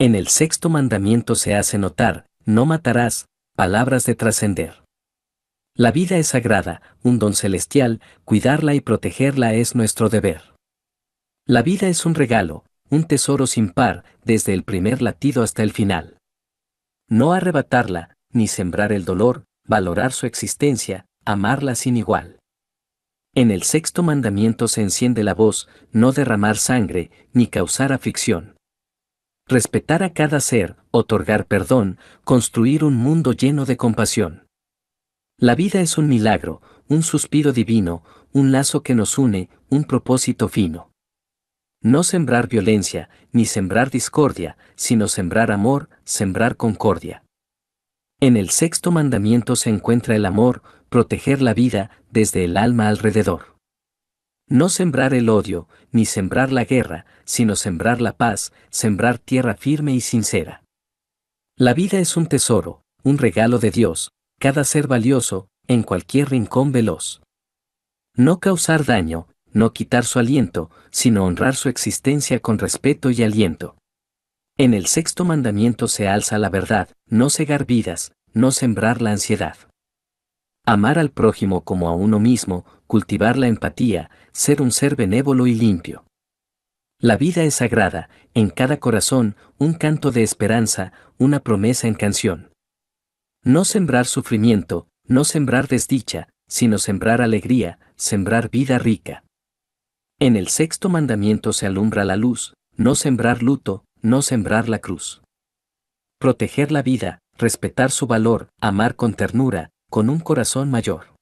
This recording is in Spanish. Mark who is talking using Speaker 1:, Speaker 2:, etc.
Speaker 1: En el sexto mandamiento se hace notar, no matarás, palabras de trascender. La vida es sagrada, un don celestial, cuidarla y protegerla es nuestro deber. La vida es un regalo, un tesoro sin par, desde el primer latido hasta el final. No arrebatarla, ni sembrar el dolor, valorar su existencia, amarla sin igual. En el sexto mandamiento se enciende la voz, no derramar sangre, ni causar aflicción respetar a cada ser, otorgar perdón, construir un mundo lleno de compasión. La vida es un milagro, un suspiro divino, un lazo que nos une, un propósito fino. No sembrar violencia, ni sembrar discordia, sino sembrar amor, sembrar concordia. En el sexto mandamiento se encuentra el amor, proteger la vida desde el alma alrededor. No sembrar el odio, ni sembrar la guerra, sino sembrar la paz, sembrar tierra firme y sincera. La vida es un tesoro, un regalo de Dios, cada ser valioso, en cualquier rincón veloz. No causar daño, no quitar su aliento, sino honrar su existencia con respeto y aliento. En el sexto mandamiento se alza la verdad, no cegar vidas, no sembrar la ansiedad. Amar al prójimo como a uno mismo, cultivar la empatía, ser un ser benévolo y limpio. La vida es sagrada, en cada corazón, un canto de esperanza, una promesa en canción. No sembrar sufrimiento, no sembrar desdicha, sino sembrar alegría, sembrar vida rica. En el sexto mandamiento se alumbra la luz, no sembrar luto, no sembrar la cruz. Proteger la vida, respetar su valor, amar con ternura, con un corazón mayor.